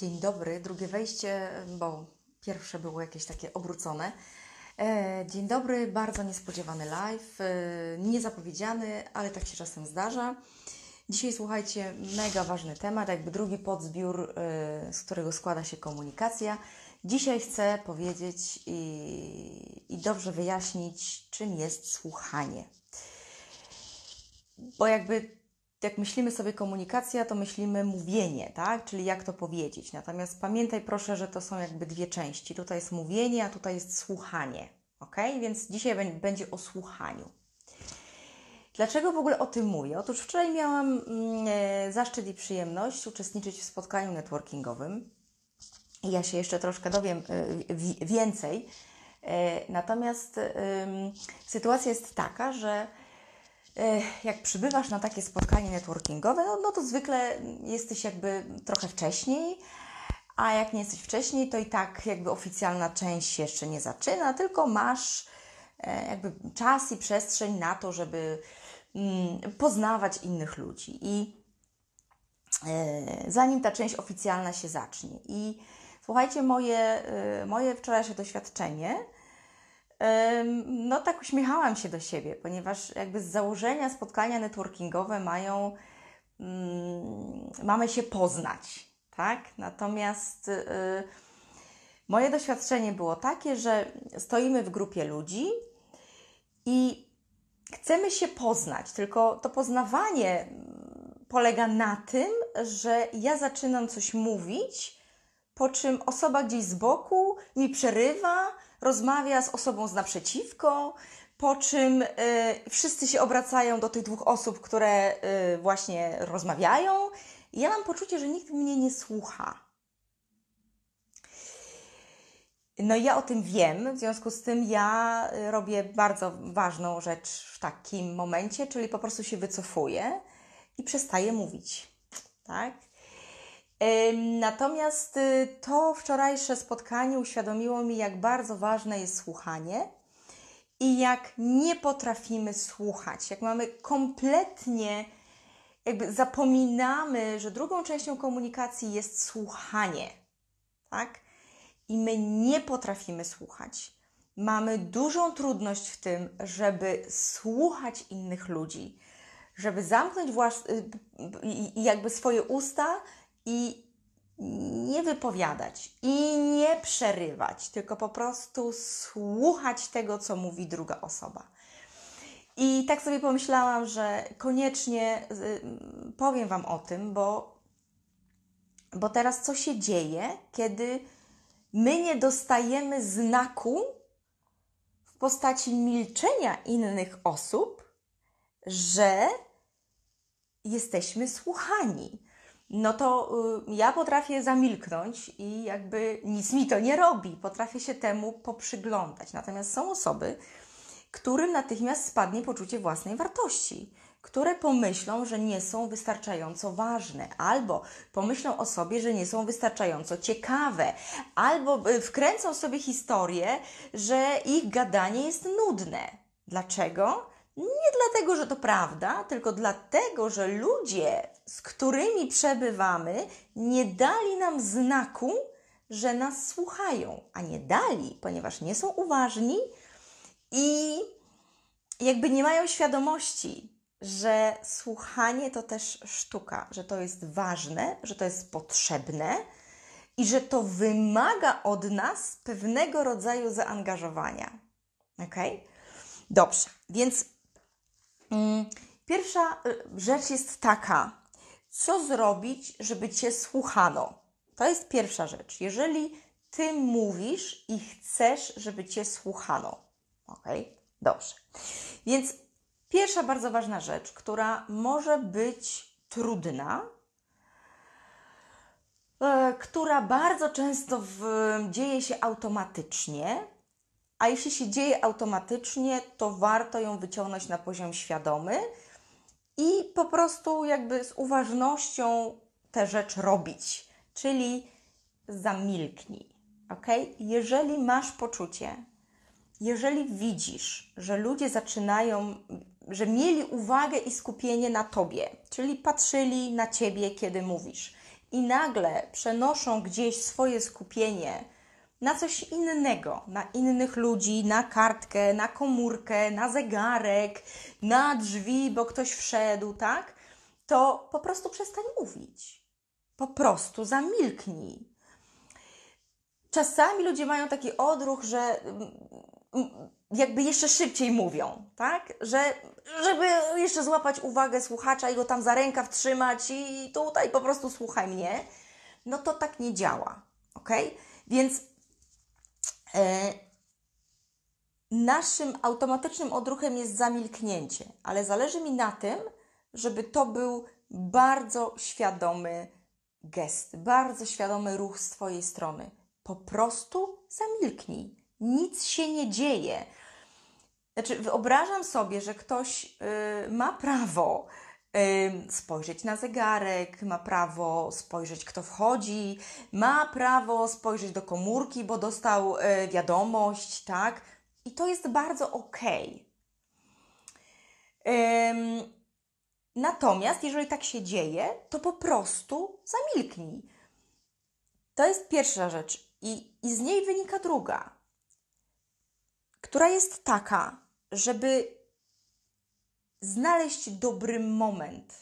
Dzień dobry, drugie wejście, bo pierwsze było jakieś takie obrócone. E, dzień dobry, bardzo niespodziewany live, e, niezapowiedziany, ale tak się czasem zdarza. Dzisiaj słuchajcie, mega ważny temat, jakby drugi podzbiór, e, z którego składa się komunikacja. Dzisiaj chcę powiedzieć i, i dobrze wyjaśnić, czym jest słuchanie. Bo jakby jak myślimy sobie komunikacja, to myślimy mówienie, tak? Czyli jak to powiedzieć. Natomiast pamiętaj proszę, że to są jakby dwie części. Tutaj jest mówienie, a tutaj jest słuchanie. Ok? Więc dzisiaj będzie o słuchaniu. Dlaczego w ogóle o tym mówię? Otóż wczoraj miałam mm, e, zaszczyt i przyjemność uczestniczyć w spotkaniu networkingowym. Ja się jeszcze troszkę dowiem e, więcej. E, natomiast sytuacja jest taka, że E, jak przybywasz na takie spotkanie networkingowe, no, no to zwykle jesteś jakby trochę wcześniej, a jak nie jesteś wcześniej, to i tak jakby oficjalna część się jeszcze nie zaczyna, tylko masz e, jakby czas i przestrzeń na to, żeby mm, poznawać innych ludzi. I e, zanim ta część oficjalna się zacznie. I słuchajcie, moje, moje wczorajsze doświadczenie no tak uśmiechałam się do siebie, ponieważ jakby z założenia spotkania networkingowe mają, mm, mamy się poznać, tak? Natomiast y, moje doświadczenie było takie, że stoimy w grupie ludzi i chcemy się poznać, tylko to poznawanie polega na tym, że ja zaczynam coś mówić, po czym osoba gdzieś z boku mi przerywa, rozmawia z osobą z naprzeciwko, po czym y, wszyscy się obracają do tych dwóch osób, które y, właśnie rozmawiają. I ja mam poczucie, że nikt mnie nie słucha. No i ja o tym wiem, w związku z tym ja y, robię bardzo ważną rzecz w takim momencie, czyli po prostu się wycofuję i przestaję mówić. Tak? Natomiast y, to wczorajsze spotkanie uświadomiło mi, jak bardzo ważne jest słuchanie i jak nie potrafimy słuchać, jak mamy kompletnie, jakby zapominamy, że drugą częścią komunikacji jest słuchanie, tak? I my nie potrafimy słuchać. Mamy dużą trudność w tym, żeby słuchać innych ludzi, żeby zamknąć własne, y, y, jakby swoje usta i nie wypowiadać i nie przerywać, tylko po prostu słuchać tego, co mówi druga osoba. I tak sobie pomyślałam, że koniecznie y, powiem Wam o tym, bo, bo teraz co się dzieje, kiedy my nie dostajemy znaku w postaci milczenia innych osób, że jesteśmy słuchani no to y, ja potrafię zamilknąć i jakby nic mi to nie robi, potrafię się temu poprzyglądać. Natomiast są osoby, którym natychmiast spadnie poczucie własnej wartości, które pomyślą, że nie są wystarczająco ważne, albo pomyślą o sobie, że nie są wystarczająco ciekawe, albo y, wkręcą sobie historię, że ich gadanie jest nudne. Dlaczego? Nie dlatego, że to prawda, tylko dlatego, że ludzie, z którymi przebywamy, nie dali nam znaku, że nas słuchają, a nie dali, ponieważ nie są uważni i jakby nie mają świadomości, że słuchanie to też sztuka, że to jest ważne, że to jest potrzebne i że to wymaga od nas pewnego rodzaju zaangażowania. Ok? Dobrze, więc Mm, pierwsza y, rzecz jest taka, co zrobić, żeby Cię słuchano. To jest pierwsza rzecz. Jeżeli Ty mówisz i chcesz, żeby Cię słuchano. Ok? Dobrze. Więc pierwsza bardzo ważna rzecz, która może być trudna, e, która bardzo często w, dzieje się automatycznie, a jeśli się dzieje automatycznie, to warto ją wyciągnąć na poziom świadomy i po prostu jakby z uważnością tę rzecz robić, czyli zamilknij. Ok? Jeżeli masz poczucie, jeżeli widzisz, że ludzie zaczynają, że mieli uwagę i skupienie na tobie, czyli patrzyli na ciebie, kiedy mówisz, i nagle przenoszą gdzieś swoje skupienie na coś innego, na innych ludzi, na kartkę, na komórkę, na zegarek, na drzwi, bo ktoś wszedł, tak? To po prostu przestań mówić. Po prostu zamilknij. Czasami ludzie mają taki odruch, że mm, mm, jakby jeszcze szybciej mówią, tak? Że, żeby jeszcze złapać uwagę słuchacza i go tam za rękaw trzymać i tutaj po prostu słuchaj mnie. No to tak nie działa, ok? Więc E, naszym automatycznym odruchem jest zamilknięcie, ale zależy mi na tym, żeby to był bardzo świadomy gest, bardzo świadomy ruch z Twojej strony. Po prostu zamilknij. Nic się nie dzieje. Znaczy, wyobrażam sobie, że ktoś yy, ma prawo spojrzeć na zegarek, ma prawo spojrzeć, kto wchodzi, ma prawo spojrzeć do komórki, bo dostał e, wiadomość, tak? I to jest bardzo okej. Natomiast, jeżeli tak się dzieje, to po prostu zamilknij. To jest pierwsza rzecz. I, I z niej wynika druga, która jest taka, żeby znaleźć dobry moment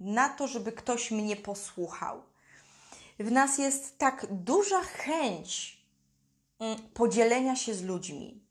na to, żeby ktoś mnie posłuchał. W nas jest tak duża chęć mm, podzielenia się z ludźmi.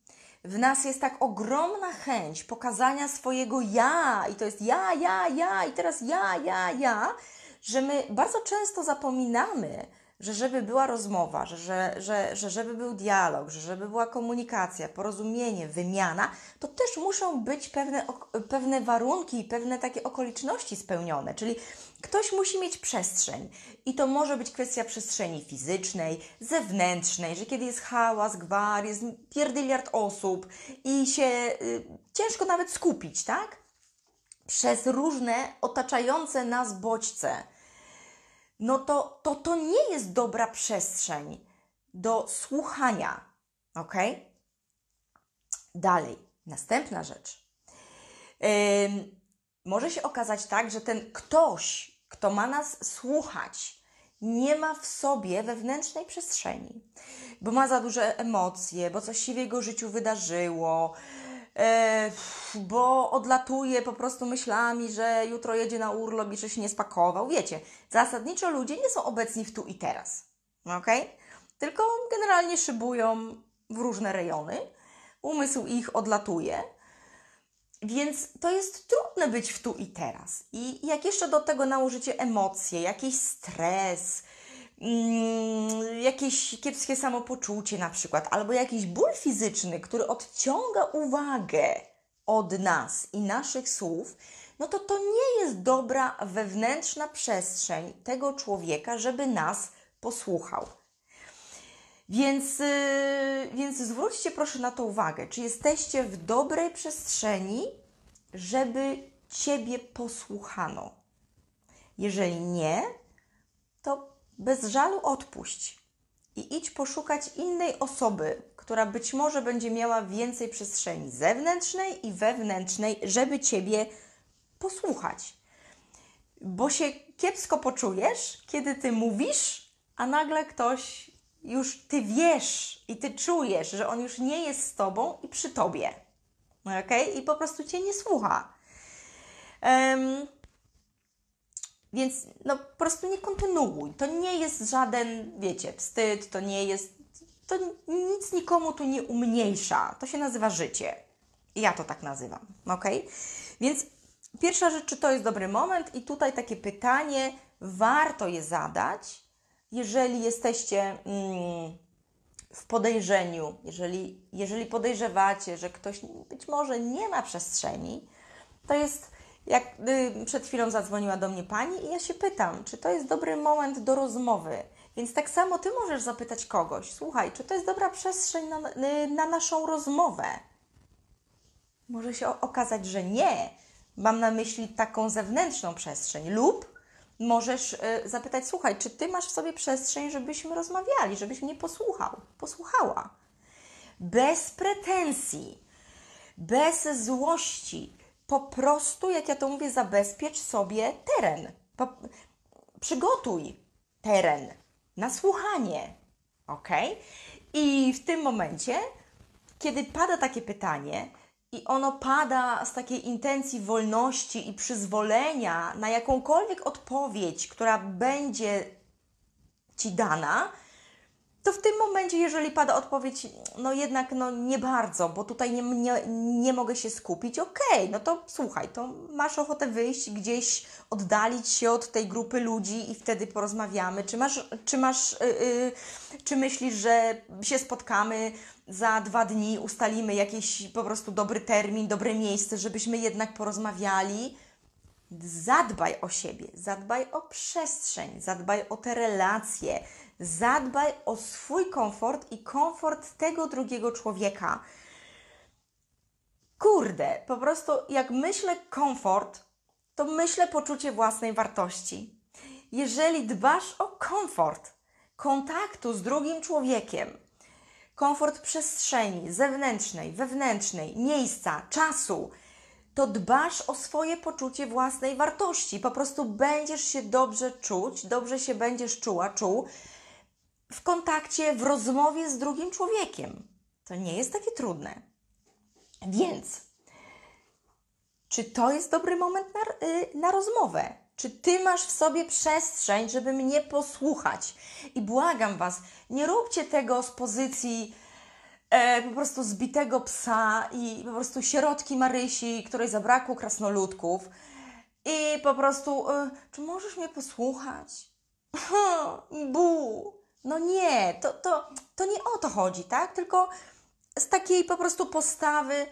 W nas jest tak ogromna chęć pokazania swojego ja, i to jest ja, ja, ja, i teraz ja, ja, ja, że my bardzo często zapominamy, że żeby była rozmowa, że, że, że, że żeby był dialog, że żeby była komunikacja, porozumienie, wymiana, to też muszą być pewne, pewne warunki i pewne takie okoliczności spełnione, czyli ktoś musi mieć przestrzeń i to może być kwestia przestrzeni fizycznej, zewnętrznej, że kiedy jest hałas, gwar, jest pierdyliard osób i się y, ciężko nawet skupić, tak? Przez różne otaczające nas bodźce no to, to to nie jest dobra przestrzeń do słuchania. Ok? Dalej, następna rzecz. Yy, może się okazać tak, że ten ktoś, kto ma nas słuchać, nie ma w sobie wewnętrznej przestrzeni, bo ma za duże emocje, bo coś się w jego życiu wydarzyło, E, bo odlatuje po prostu myślami, że jutro jedzie na urlop i że się nie spakował. Wiecie, zasadniczo ludzie nie są obecni w tu i teraz, ok? Tylko generalnie szybują w różne rejony, umysł ich odlatuje. Więc to jest trudne być w tu i teraz. I jak jeszcze do tego nałożycie emocje, jakiś stres, mm, jakieś kiepskie samopoczucie na przykład, albo jakiś ból fizyczny, który odciąga uwagę od nas i naszych słów, no to to nie jest dobra wewnętrzna przestrzeń tego człowieka, żeby nas posłuchał. Więc, y, więc zwróćcie proszę na to uwagę, czy jesteście w dobrej przestrzeni, żeby Ciebie posłuchano. Jeżeli nie, to bez żalu odpuść i idź poszukać innej osoby, która być może będzie miała więcej przestrzeni zewnętrznej i wewnętrznej, żeby ciebie posłuchać. Bo się kiepsko poczujesz, kiedy ty mówisz, a nagle ktoś już ty wiesz i ty czujesz, że on już nie jest z tobą i przy tobie. ok? I po prostu cię nie słucha. Um, więc no, po prostu nie kontynuuj. To nie jest żaden, wiecie, wstyd, to nie jest. To nic nikomu tu nie umniejsza. To się nazywa życie. Ja to tak nazywam, ok? Więc pierwsza rzecz, czy to jest dobry moment, i tutaj takie pytanie warto je zadać, jeżeli jesteście mm, w podejrzeniu, jeżeli, jeżeli podejrzewacie, że ktoś być może nie ma przestrzeni, to jest jak y, przed chwilą zadzwoniła do mnie pani i ja się pytam, czy to jest dobry moment do rozmowy. Więc tak samo ty możesz zapytać kogoś: Słuchaj, czy to jest dobra przestrzeń na, y, na naszą rozmowę? Może się okazać, że nie. Mam na myśli taką zewnętrzną przestrzeń, lub możesz y, zapytać: Słuchaj, czy ty masz w sobie przestrzeń, żebyśmy rozmawiali, żebyś mnie posłuchał, posłuchała? Bez pretensji, bez złości, po prostu, jak ja to mówię, zabezpiecz sobie teren. Po, przygotuj teren na słuchanie, ok? I w tym momencie, kiedy pada takie pytanie, i ono pada z takiej intencji wolności i przyzwolenia na jakąkolwiek odpowiedź, która będzie ci dana, to w tym momencie, jeżeli pada odpowiedź, no jednak no nie bardzo, bo tutaj nie, nie, nie mogę się skupić, okej, okay, no to słuchaj, to masz ochotę wyjść gdzieś, oddalić się od tej grupy ludzi i wtedy porozmawiamy. Czy masz, czy masz, yy, czy myślisz, że się spotkamy za dwa dni, ustalimy jakiś po prostu dobry termin, dobre miejsce, żebyśmy jednak porozmawiali? Zadbaj o siebie, zadbaj o przestrzeń, zadbaj o te relacje Zadbaj o swój komfort i komfort tego drugiego człowieka. Kurde, po prostu jak myślę komfort, to myślę poczucie własnej wartości. Jeżeli dbasz o komfort kontaktu z drugim człowiekiem, komfort przestrzeni zewnętrznej, wewnętrznej, miejsca, czasu, to dbasz o swoje poczucie własnej wartości. Po prostu będziesz się dobrze czuć, dobrze się będziesz czuła, czuł, w kontakcie, w rozmowie z drugim człowiekiem. To nie jest takie trudne. Więc, czy to jest dobry moment na, y, na rozmowę? Czy ty masz w sobie przestrzeń, żeby mnie posłuchać? I błagam was, nie róbcie tego z pozycji e, po prostu zbitego psa i po prostu sierotki Marysi, której zabrakło krasnoludków. I po prostu, e, czy możesz mnie posłuchać? Bu! No nie, to, to, to nie o to chodzi, tak? Tylko z takiej po prostu postawy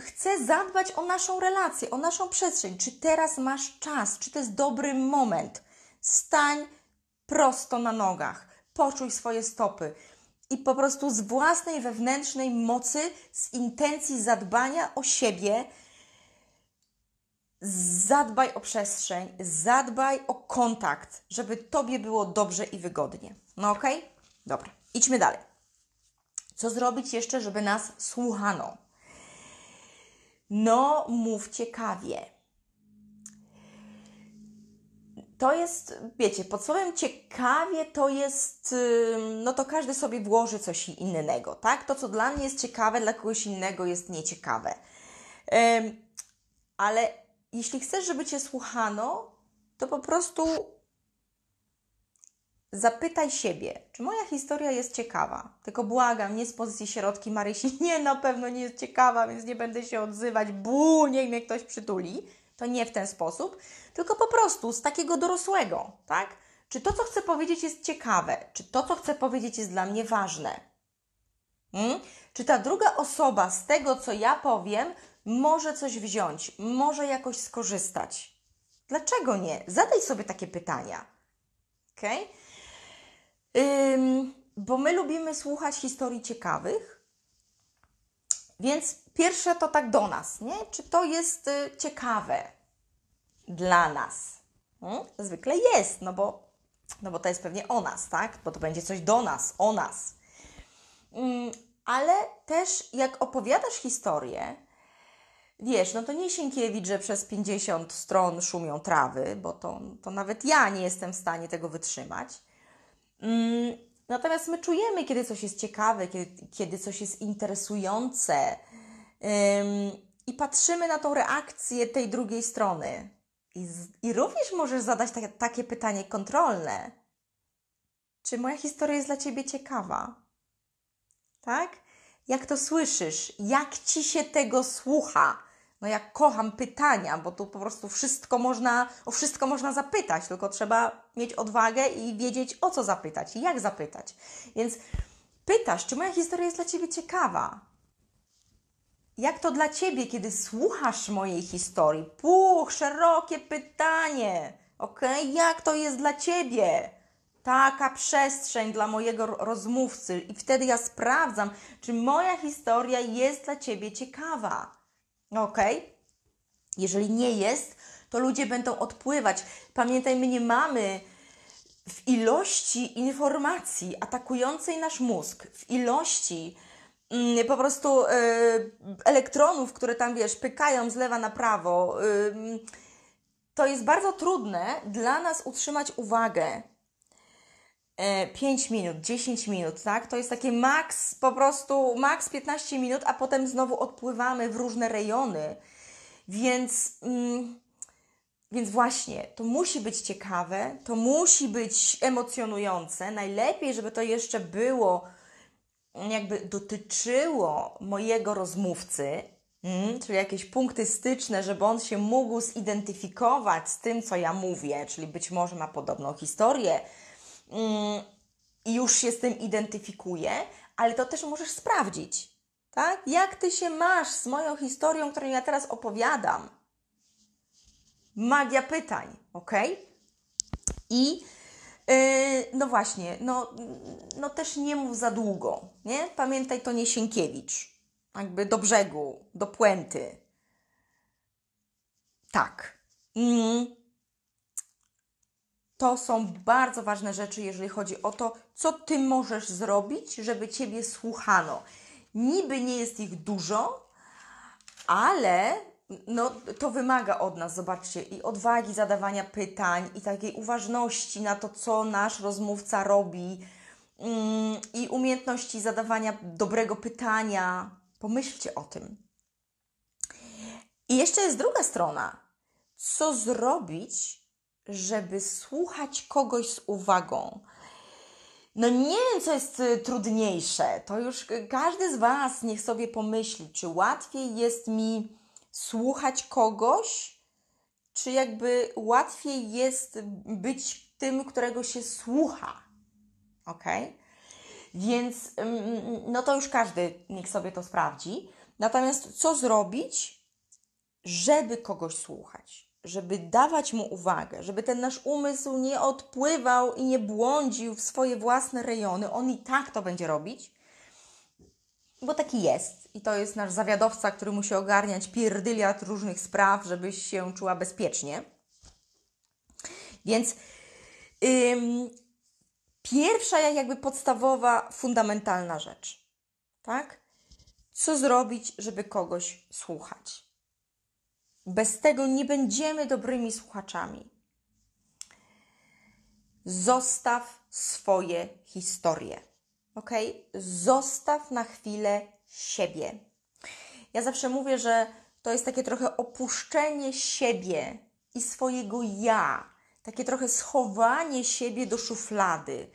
chcę zadbać o naszą relację, o naszą przestrzeń. Czy teraz masz czas? Czy to jest dobry moment? Stań prosto na nogach, poczuj swoje stopy i po prostu z własnej wewnętrznej mocy, z intencji zadbania o siebie, zadbaj o przestrzeń, zadbaj o kontakt, żeby tobie było dobrze i wygodnie. No okej? Okay? Dobra, idźmy dalej. Co zrobić jeszcze, żeby nas słuchano? No, mów ciekawie. To jest, wiecie, pod słowem ciekawie to jest, no to każdy sobie włoży coś innego, tak? To, co dla mnie jest ciekawe, dla kogoś innego jest nieciekawe. Ale jeśli chcesz, żeby cię słuchano, to po prostu Zapytaj siebie, czy moja historia jest ciekawa. Tylko błagam, nie z pozycji środki Marysi. Nie, na pewno nie jest ciekawa, więc nie będę się odzywać. Bu, niech mnie ktoś przytuli. To nie w ten sposób, tylko po prostu z takiego dorosłego, tak? Czy to, co chcę powiedzieć, jest ciekawe? Czy to, co chcę powiedzieć, jest dla mnie ważne? Hmm? Czy ta druga osoba z tego, co ja powiem, może coś wziąć, może jakoś skorzystać? Dlaczego nie? Zadaj sobie takie pytania. Okay? Ym, bo my lubimy słuchać historii ciekawych, więc pierwsze to tak do nas, nie? Czy to jest y, ciekawe dla nas? Hmm? Zwykle jest, no bo, no bo to jest pewnie o nas, tak? Bo to będzie coś do nas, o nas. Ym, ale też jak opowiadasz historię, wiesz, no to nie Sienkiewicz, że przez 50 stron szumią trawy, bo to, to nawet ja nie jestem w stanie tego wytrzymać. Mm, natomiast my czujemy, kiedy coś jest ciekawe, kiedy, kiedy coś jest interesujące i patrzymy na tą reakcję tej drugiej strony. I, i również możesz zadać takie pytanie kontrolne. Czy moja historia jest dla Ciebie ciekawa? Tak? Jak to słyszysz? Jak Ci się tego słucha? no ja kocham pytania, bo tu po prostu wszystko można, o wszystko można zapytać, tylko trzeba mieć odwagę i wiedzieć o co zapytać i jak zapytać. Więc pytasz, czy moja historia jest dla Ciebie ciekawa? Jak to dla Ciebie, kiedy słuchasz mojej historii? Puch, szerokie pytanie, ok? Jak to jest dla Ciebie? Taka przestrzeń dla mojego rozmówcy, i wtedy ja sprawdzam, czy moja historia jest dla Ciebie ciekawa Ok? Jeżeli nie jest, to ludzie będą odpływać. Pamiętajmy, nie mamy w ilości informacji atakującej nasz mózg, w ilości mm, po prostu e, elektronów, które tam wiesz, pykają z lewa na prawo. to jest bardzo trudne dla nas utrzymać uwagę 5 e, minut, 10 minut, tak? To jest takie maks, po prostu maks 15 minut, a potem znowu odpływamy w różne rejony. Więc, mm, więc właśnie, to musi być ciekawe, to musi być emocjonujące. Najlepiej, żeby to jeszcze było, mm, jakby dotyczyło mojego rozmówcy, mm, czyli jakieś punkty styczne, żeby on się mógł zidentyfikować z tym, co ja mówię, czyli być może ma podobną historię Mm, już się z tym identyfikuję, ale to też możesz sprawdzić. Tak? Jak ty się masz z moją historią, którą ja teraz opowiadam? Magia pytań, ok? I yy, no właśnie, no, no też nie mów za długo, nie? Pamiętaj, to nie Sienkiewicz. Jakby do brzegu, do płęty. Tak. Mm to są bardzo ważne rzeczy, jeżeli chodzi o to, co ty możesz zrobić, żeby ciebie słuchano. Niby nie jest ich dużo, ale no, to wymaga od nas, zobaczcie, i odwagi zadawania pytań, i takiej uważności na to, co nasz rozmówca robi, yy, i umiejętności zadawania dobrego pytania. Pomyślcie o tym. I jeszcze jest druga strona. Co zrobić, żeby słuchać kogoś z uwagą. No nie wiem, co jest y, trudniejsze. To już każdy z Was niech sobie pomyśli, czy łatwiej jest mi słuchać kogoś, czy jakby łatwiej jest być tym, którego się słucha. Ok? Więc mm, mm, no to już każdy niech sobie to sprawdzi. Natomiast co zrobić, żeby kogoś słuchać? żeby dawać mu uwagę, żeby ten nasz umysł nie odpływał i nie błądził w swoje własne rejony, on i tak to będzie robić, bo taki jest. I to jest nasz zawiadowca, który musi ogarniać pierdyliat różnych spraw, żebyś się czuła bezpiecznie. Więc ym, pierwsza, jakby podstawowa, fundamentalna rzecz, tak? Co zrobić, żeby kogoś słuchać? Bez tego nie będziemy dobrymi słuchaczami. Zostaw swoje historie. Ok? Zostaw na chwilę siebie. Ja zawsze mówię, że to jest takie trochę opuszczenie siebie i swojego ja, takie trochę schowanie siebie do szuflady,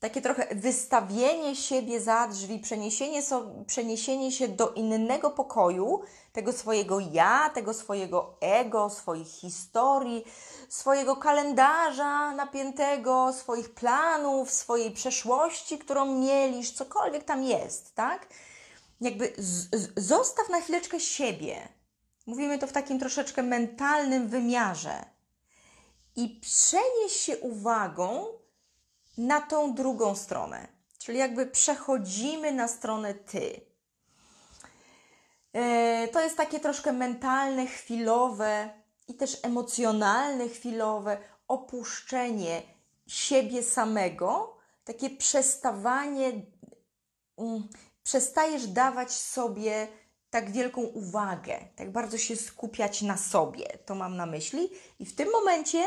takie trochę wystawienie siebie za drzwi, przeniesienie, so, przeniesienie się do innego pokoju, tego swojego ja, tego swojego ego, swoich historii, swojego kalendarza napiętego, swoich planów, swojej przeszłości, którą mieliś, cokolwiek tam jest, tak? Jakby zostaw na chwileczkę siebie. Mówimy to w takim troszeczkę mentalnym wymiarze. I przenieś się uwagą na tą drugą stronę. Czyli jakby przechodzimy na stronę ty. E, to jest takie troszkę mentalne, chwilowe i też emocjonalne, chwilowe opuszczenie siebie samego, takie przestawanie, mm, przestajesz dawać sobie tak wielką uwagę, tak bardzo się skupiać na sobie, to mam na myśli, i w tym momencie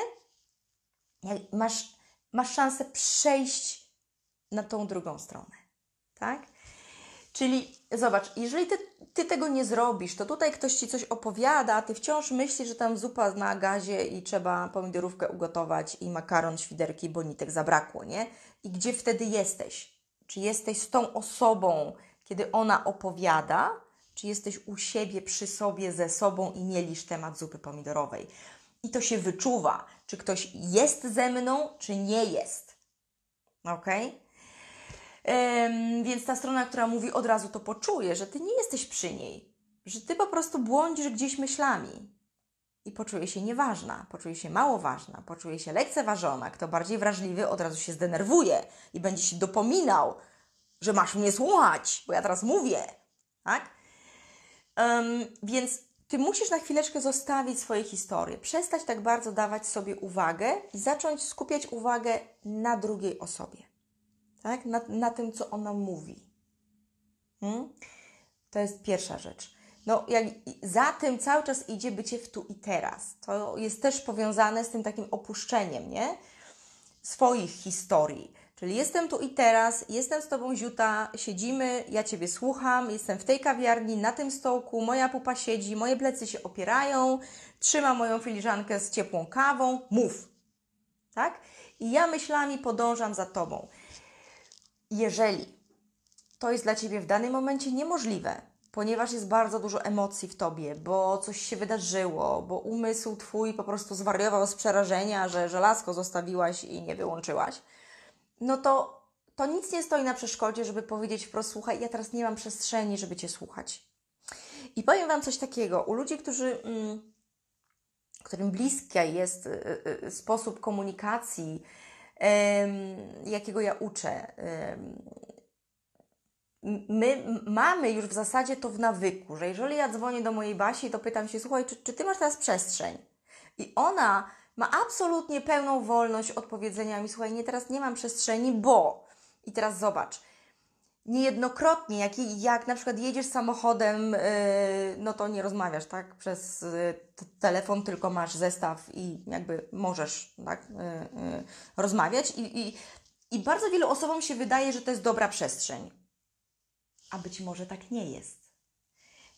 masz masz szansę przejść na tą drugą stronę. Tak? Czyli zobacz, jeżeli ty, ty, tego nie zrobisz, to tutaj ktoś ci coś opowiada, a ty wciąż myślisz, że tam zupa na gazie i trzeba pomidorówkę ugotować i makaron, świderki, bonitek zabrakło, nie? I gdzie wtedy jesteś? Czy jesteś z tą osobą, kiedy ona opowiada, czy jesteś u siebie, przy sobie, ze sobą i mielisz temat zupy pomidorowej? I to się wyczuwa czy ktoś jest ze mną, czy nie jest. Ok? Ym, więc ta strona, która mówi od razu, to poczuje, że ty nie jesteś przy niej, że ty po prostu błądzisz gdzieś myślami i poczuje się nieważna, poczuje się mało ważna, poczuje się lekceważona. Kto bardziej wrażliwy, od razu się zdenerwuje i będzie się dopominał, że masz mnie słuchać, bo ja teraz mówię. Tak? więc ty musisz na chwileczkę zostawić swoje historie, przestać tak bardzo dawać sobie uwagę i zacząć skupiać uwagę na drugiej osobie, tak? na, na tym, co ona mówi. Hmm? To jest pierwsza rzecz. No, jak, za tym cały czas idzie bycie w tu i teraz. To jest też powiązane z tym takim opuszczeniem, nie? Swoich historii Czyli jestem tu i teraz, jestem z Tobą ziuta, siedzimy, ja Ciebie słucham, jestem w tej kawiarni, na tym stołku, moja pupa siedzi, moje plecy się opierają, trzyma moją filiżankę z ciepłą kawą, mów. Tak? I ja myślami podążam za Tobą. Jeżeli to jest dla Ciebie w danym momencie niemożliwe, ponieważ jest bardzo dużo emocji w tobie, bo coś się wydarzyło, bo umysł twój po prostu zwariował z przerażenia, że żelazko zostawiłaś i nie wyłączyłaś, no to, to nic nie stoi na przeszkodzie, żeby powiedzieć wprost, słuchaj, ja teraz nie mam przestrzeni, żeby Cię słuchać. I powiem Wam coś takiego, u ludzi, którzy... Mm, którym bliski jest y, y, sposób komunikacji, y, jakiego ja uczę. My mamy już w zasadzie to w nawyku, że jeżeli ja dzwonię do mojej Basi, to pytam się, słuchaj, czy, czy ty masz teraz przestrzeń? I ona ma absolutnie pełną wolność odpowiedzenia mi, słuchaj, nie, teraz nie mam przestrzeni, bo... I teraz zobacz, niejednokrotnie, jak, jak na przykład jedziesz samochodem, y, no to nie rozmawiasz, tak? Przez y, telefon tylko masz zestaw i jakby możesz, tak? Y, rozmawiać I, i, i bardzo wielu osobom się wydaje, że to jest dobra przestrzeń. A być może tak nie jest.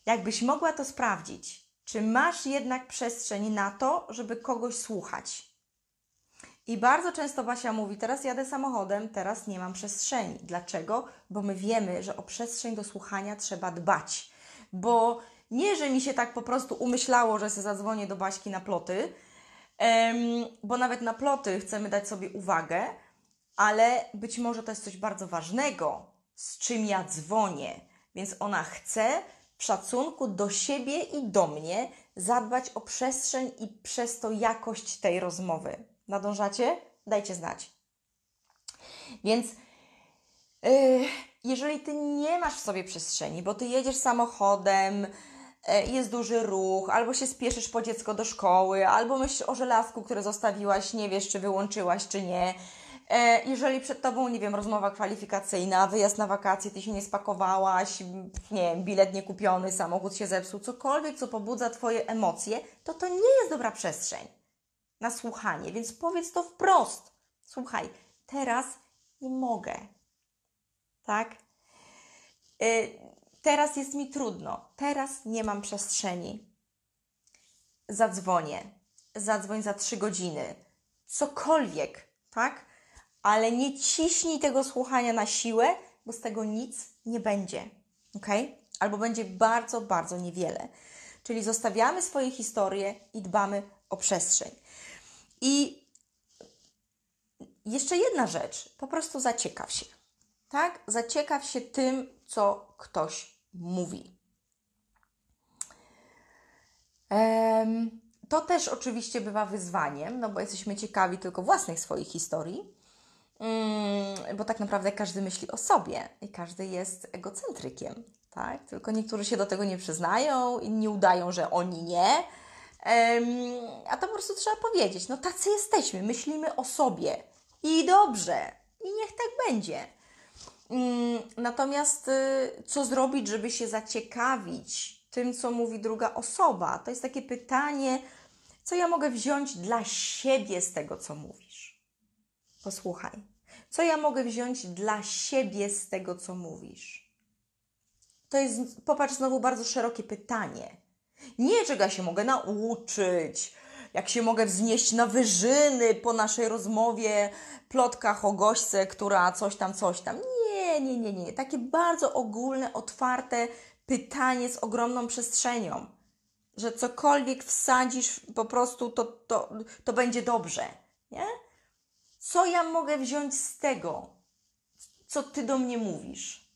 Jakbyś mogła to sprawdzić, czy masz jednak przestrzeń na to, żeby kogoś słuchać? I bardzo często Basia mówi: Teraz jadę samochodem, teraz nie mam przestrzeni. Dlaczego? Bo my wiemy, że o przestrzeń do słuchania trzeba dbać. Bo nie, że mi się tak po prostu umyślało, że se zadzwonię do Baśki na ploty, bo nawet na ploty chcemy dać sobie uwagę, ale być może to jest coś bardzo ważnego, z czym ja dzwonię, więc ona chce, w szacunku do siebie i do mnie zadbać o przestrzeń i przez to jakość tej rozmowy. Nadążacie? Dajcie znać. Więc y, jeżeli ty nie masz w sobie przestrzeni, bo ty jedziesz samochodem, e, jest duży ruch, albo się spieszysz po dziecko do szkoły, albo myślisz o żelazku, które zostawiłaś, nie wiesz, czy wyłączyłaś, czy nie, E, jeżeli przed Tobą, nie wiem, rozmowa kwalifikacyjna, wyjazd na wakacje, Ty się nie spakowałaś, nie wiem, bilet nie kupiony, samochód się zepsuł, cokolwiek, co pobudza Twoje emocje, to to nie jest dobra przestrzeń na słuchanie, więc powiedz to wprost. Słuchaj, teraz nie mogę, tak? E, teraz jest mi trudno, teraz nie mam przestrzeni. Zadzwonię, zadzwoń za trzy godziny, cokolwiek, tak? ale nie ciśnij tego słuchania na siłę, bo z tego nic nie będzie, ok? Albo będzie bardzo, bardzo niewiele. Czyli zostawiamy swoje historie i dbamy o przestrzeń. I jeszcze jedna rzecz, po prostu zaciekaw się, tak? Zaciekaw się tym, co ktoś mówi. to też oczywiście bywa wyzwaniem, no bo jesteśmy ciekawi tylko własnych swoich historii, Mm, bo tak naprawdę każdy myśli o sobie i każdy jest egocentrykiem, tak? Tylko niektórzy się do tego nie przyznają, inni udają, że oni nie. A to po prostu trzeba powiedzieć, no tacy jesteśmy, myślimy o sobie i dobrze, i niech tak będzie. Mm, natomiast y, co zrobić, żeby się zaciekawić tym, co mówi druga osoba? To jest takie pytanie, co ja mogę wziąć dla siebie z tego, co mówi. Posłuchaj, co ja mogę wziąć dla siebie z tego, co mówisz? To jest, popatrz, znowu bardzo szerokie pytanie. Nie, czego ja się mogę nauczyć, jak się mogę wznieść na wyżyny po naszej rozmowie, plotkach o gośce, która coś tam, coś tam. Nie, nie, nie, nie. Takie bardzo ogólne, otwarte pytanie z ogromną przestrzenią, że cokolwiek wsadzisz po prostu, to, to, to będzie dobrze, nie? Co ja mogę wziąć z tego, co ty do mnie mówisz?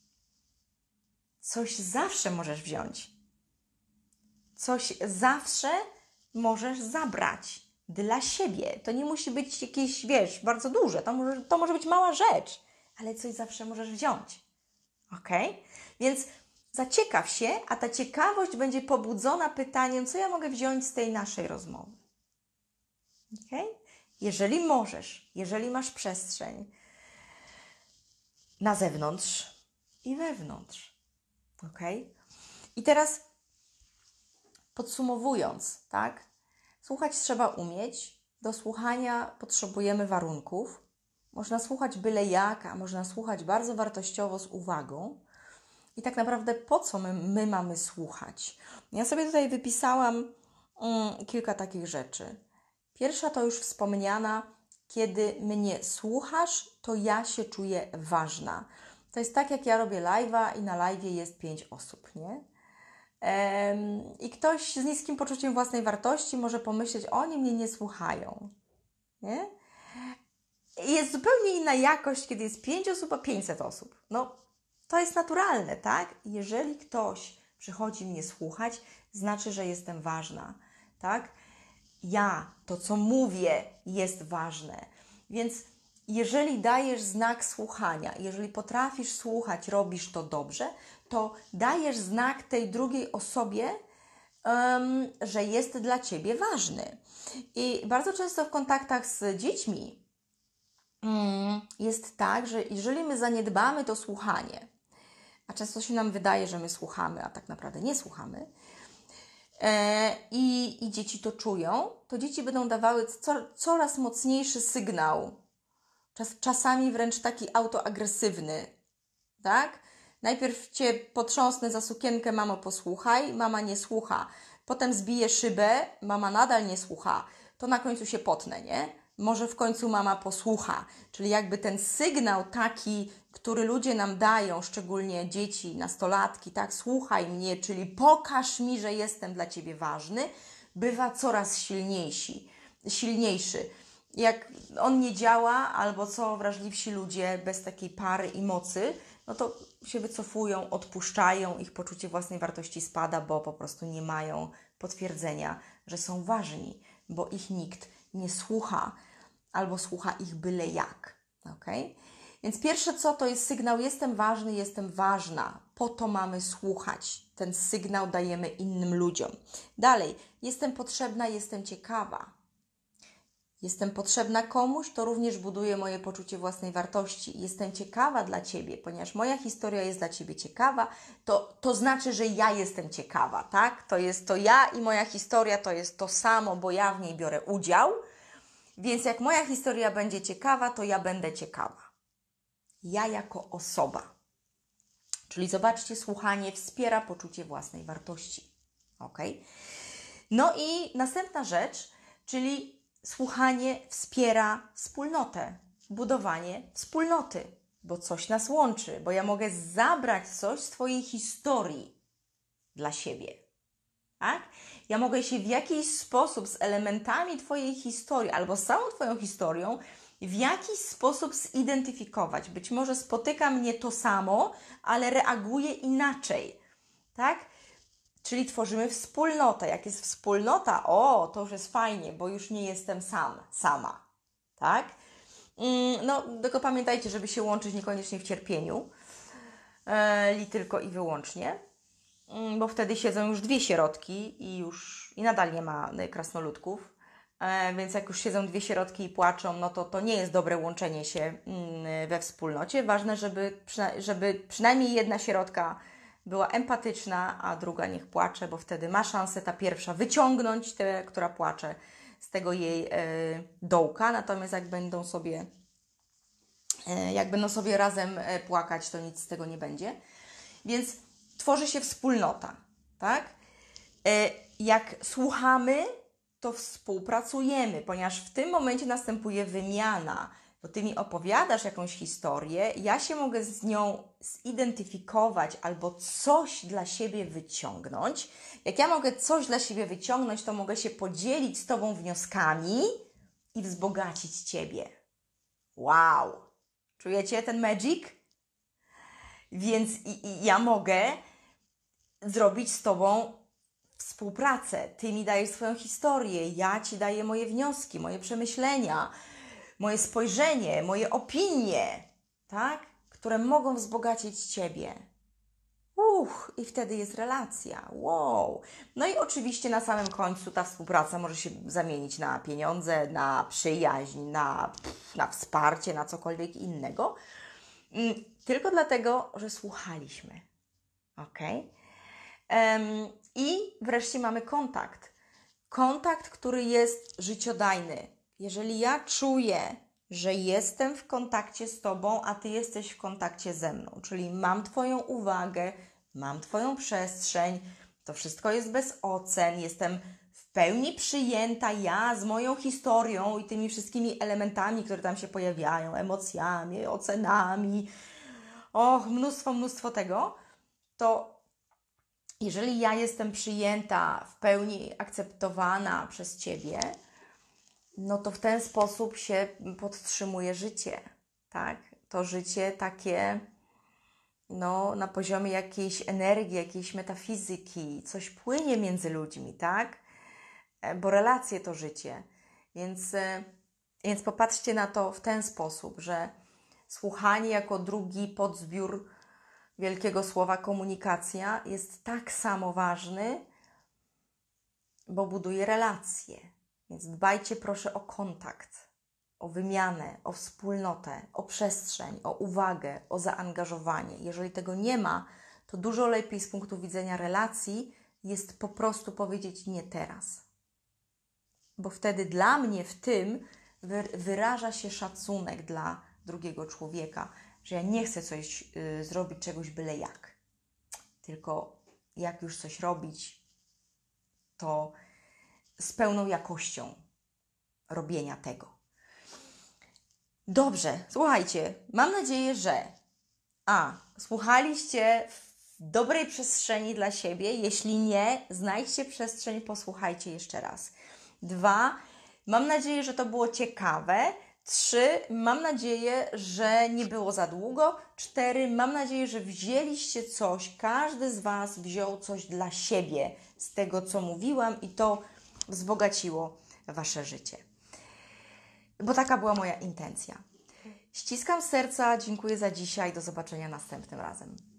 Coś zawsze możesz wziąć. Coś zawsze możesz zabrać dla siebie. To nie musi być jakieś, wiesz, bardzo duże. To może, to może być mała rzecz, ale coś zawsze możesz wziąć. Ok? Więc zaciekaw się, a ta ciekawość będzie pobudzona pytaniem, co ja mogę wziąć z tej naszej rozmowy. Okay? jeżeli możesz, jeżeli masz przestrzeń na zewnątrz i wewnątrz. Ok? I teraz podsumowując, tak? Słuchać trzeba umieć. Do słuchania potrzebujemy warunków. Można słuchać byle jak, a można słuchać bardzo wartościowo z uwagą. I tak naprawdę po co my, my mamy słuchać? Ja sobie tutaj wypisałam mm, kilka takich rzeczy. Pierwsza to już wspomniana, kiedy mnie słuchasz, to ja się czuję ważna. To jest tak, jak ja robię live'a i na live'ie jest pięć osób, nie? I ktoś z niskim poczuciem własnej wartości może pomyśleć, oni mnie nie słuchają, nie? I jest zupełnie inna jakość, kiedy jest pięć osób, a pięćset osób. No, to jest naturalne, tak? Jeżeli ktoś przychodzi mnie słuchać, znaczy, że jestem ważna, tak? ja, to co mówię jest ważne. Więc jeżeli dajesz znak słuchania, jeżeli potrafisz słuchać, robisz to dobrze, to dajesz znak tej drugiej osobie, um, że jest dla ciebie ważny. I bardzo często w kontaktach z dziećmi um, jest tak, że jeżeli my zaniedbamy to słuchanie, a często się nam wydaje, że my słuchamy, a tak naprawdę nie słuchamy, E, i, i dzieci to czują, to dzieci będą dawały co, coraz mocniejszy sygnał, czas, czasami wręcz taki autoagresywny, tak? Najpierw cię potrząsnę za sukienkę, mamo, posłuchaj, mama nie słucha. Potem zbiję szybę, mama nadal nie słucha. To na końcu się potnę, nie? może w końcu mama posłucha. Czyli jakby ten sygnał taki, który ludzie nam dają, szczególnie dzieci, nastolatki, tak, słuchaj mnie, czyli pokaż mi, że jestem dla ciebie ważny, bywa coraz silniejsi, silniejszy. Jak on nie działa, albo co wrażliwsi ludzie bez takiej pary i mocy, no to się wycofują, odpuszczają, ich poczucie własnej wartości spada, bo po prostu nie mają potwierdzenia, że są ważni, bo ich nikt nie słucha albo słucha ich byle jak. Okay? Więc pierwsze co to jest sygnał: jestem ważny, jestem ważna. Po to mamy słuchać. Ten sygnał dajemy innym ludziom. Dalej, jestem potrzebna, jestem ciekawa. Jestem potrzebna komuś, to również buduje moje poczucie własnej wartości. Jestem ciekawa dla ciebie, ponieważ moja historia jest dla ciebie ciekawa, to, to znaczy, że ja jestem ciekawa, tak? To jest to ja i moja historia to jest to samo, bo ja w niej biorę udział więc jak moja historia będzie ciekawa, to ja będę ciekawa. Ja jako osoba. Czyli zobaczcie, słuchanie wspiera poczucie własnej wartości. Ok? No i następna rzecz, czyli słuchanie wspiera wspólnotę, budowanie wspólnoty, bo coś nas łączy, bo ja mogę zabrać coś z Twojej historii dla siebie. Tak? Ja mogę się w jakiś sposób z elementami Twojej historii albo z całą Twoją historią w jakiś sposób zidentyfikować. Być może spotyka mnie to samo, ale reaguje inaczej. Tak? Czyli tworzymy wspólnotę. Jak jest wspólnota, o, to już jest fajnie, bo już nie jestem sam, sama. Tak? Mm, no, tylko pamiętajcie, żeby się łączyć niekoniecznie w cierpieniu, e, li tylko i wyłącznie. Mm, bo wtedy siedzą już dwie sierotki i już i nadal nie ma y, krasnoludków. E, więc jak już siedzą dwie sierotki i płaczą, no to to nie jest dobre łączenie się mm, we wspólnocie. Ważne, żeby, żeby przynajmniej jedna sierotka była empatyczna, a druga niech płacze, bo wtedy ma szansę ta pierwsza wyciągnąć tę, która płacze z tego jej e, dołka. Natomiast jak będą sobie e, jak będą sobie razem płakać, to nic z tego nie będzie. Więc tworzy się wspólnota, tak? E, jak słuchamy, to współpracujemy, ponieważ w tym momencie następuje wymiana, bo ty mi opowiadasz jakąś historię, ja się mogę z nią zidentyfikować albo coś dla siebie wyciągnąć. Jak ja mogę coś dla siebie wyciągnąć, to mogę się podzielić z tobą wnioskami i wzbogacić ciebie. Wow! Czujecie ten magic? Więc i, i ja mogę zrobić z Tobą współpracę. Ty mi dajesz swoją historię, ja Ci daję moje wnioski, moje przemyślenia, moje spojrzenie, moje opinie, tak? Które mogą wzbogacić Ciebie. Uch, i wtedy jest relacja. Wow. No i oczywiście na samym końcu ta współpraca może się zamienić na pieniądze, na przyjaźń, na, na wsparcie, na cokolwiek innego. Mm, tylko dlatego, że słuchaliśmy. Okej? Okay? I wreszcie mamy kontakt. Kontakt, który jest życiodajny. Jeżeli ja czuję, że jestem w kontakcie z Tobą, a Ty jesteś w kontakcie ze mną, czyli mam Twoją uwagę, mam Twoją przestrzeń, to wszystko jest bez ocen, jestem w pełni przyjęta ja z moją historią i tymi wszystkimi elementami, które tam się pojawiają, emocjami, ocenami, och, mnóstwo, mnóstwo tego, to jeżeli ja jestem przyjęta, w pełni akceptowana przez Ciebie, no to w ten sposób się podtrzymuje życie, tak? To życie takie no, na poziomie jakiejś energii, jakiejś metafizyki, coś płynie między ludźmi, tak? E, bo relacje to życie. Więc, e, więc popatrzcie na to w ten sposób, że słuchanie jako drugi podzbiór wielkiego słowa komunikacja jest tak samo ważny, bo buduje relacje. Więc dbajcie proszę o kontakt, o wymianę, o wspólnotę, o przestrzeń, o uwagę, o zaangażowanie. Jeżeli tego nie ma, to dużo lepiej z punktu widzenia relacji jest po prostu powiedzieć nie teraz. Bo wtedy dla mnie w tym wyraża się szacunek dla drugiego człowieka że ja nie chcę coś y, zrobić czegoś byle jak. Tylko jak już coś robić, to z pełną jakością robienia tego. Dobrze, słuchajcie, mam nadzieję, że a słuchaliście w dobrej przestrzeni dla siebie. Jeśli nie, znajdźcie przestrzeń, posłuchajcie jeszcze raz. Dwa, mam nadzieję, że to było ciekawe Trzy, mam nadzieję, że nie było za długo. Cztery, mam nadzieję, że wzięliście coś, każdy z Was wziął coś dla siebie z tego, co mówiłam, i to wzbogaciło Wasze życie. Bo taka była moja intencja. Ściskam serca, dziękuję za dzisiaj, do zobaczenia następnym razem.